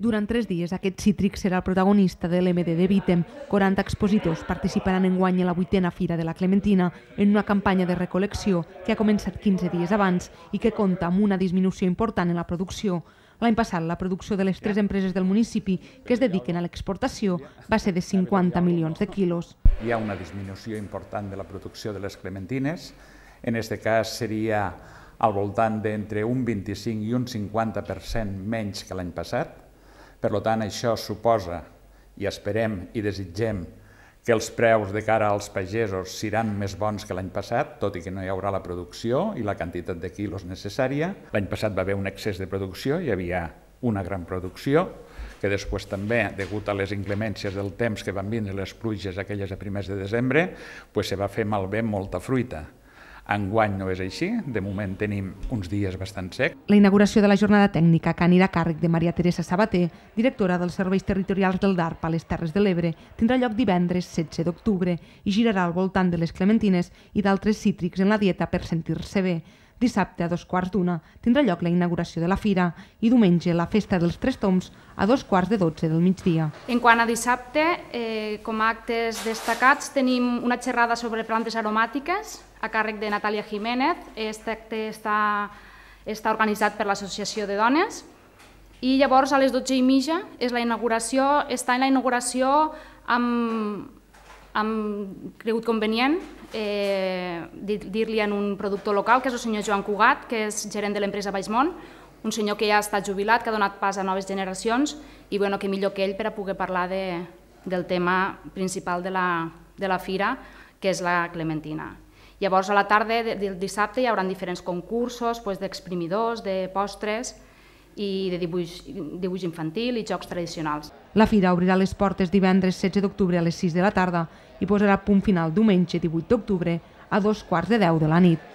Durant tres dies, aquest cítric serà el protagonista de l'MD de Vitem. 40 expositors participaran en guany a la vuitena Fira de la Clementina en una campanya de recol·lecció que ha començat 15 dies abans i que compta amb una disminució important en la producció. L'any passat, la producció de les tres empreses del municipi que es dediquen a l'exportació va ser de 50 milions de quilos. Hi ha una disminució important de la producció de les clementines. En aquest cas seria al voltant d'entre un 25 i un 50% menys que l'any passat per tant, això suposa, i esperem i desitgem, que els preus de cara als pagesos seran més bons que l'any passat, tot i que no hi haurà la producció i la quantitat de quilos necessària. L'any passat va haver un excés de producció, hi havia una gran producció, que després també, degut a les inclemències del temps que van vindre les pluges aquelles a primers de desembre, pues se va fer malbé molta fruita. Enguany no és així, de moment tenim uns dies bastant secs. La inauguració de la jornada tècnica que anirà a càrrec de Maria Teresa Sabater, directora dels Serveis Territorials del DARP a les Terres de l'Ebre, tindrà lloc divendres 16 d'octubre i girarà al voltant de les clementines i d'altres cítrics en la dieta per sentir-se bé. Dissabte a dos quarts d'una tindrà lloc la inauguració de la fira i diumenge la festa dels Tres Toms a dos quarts de dotze del migdia. En quant a dissabte, eh, com a actes destacats tenim una xerrada sobre plantes aromàtiques a càrrec de Natàlia Jiménez. Este acte està, està organitzat per l'Associació de Dones i llavors a les dotze i mitja és la inauguració, està en la inauguració amb, hem cregut convenient eh, dir-li a un productor local, que és el senyor Joan Cugat, que és gerent de l'empresa Baixmont, un senyor que ja ha estat jubilat, que ha donat pas a noves generacions, i bueno, que millor que ell per a poder parlar de, del tema principal de la, de la fira, que és la Clementina. Llavors, a la tarda del dissabte hi haurà diferents concursos doncs, d'exprimidors, de postres, i de dibuix, dibuix infantil i jocs tradicionals. La fira obrirà les portes divendres 16 d'octubre a les 6 de la tarda i posarà punt final diumenge 18 d'octubre a dos quarts de 10 de la nit.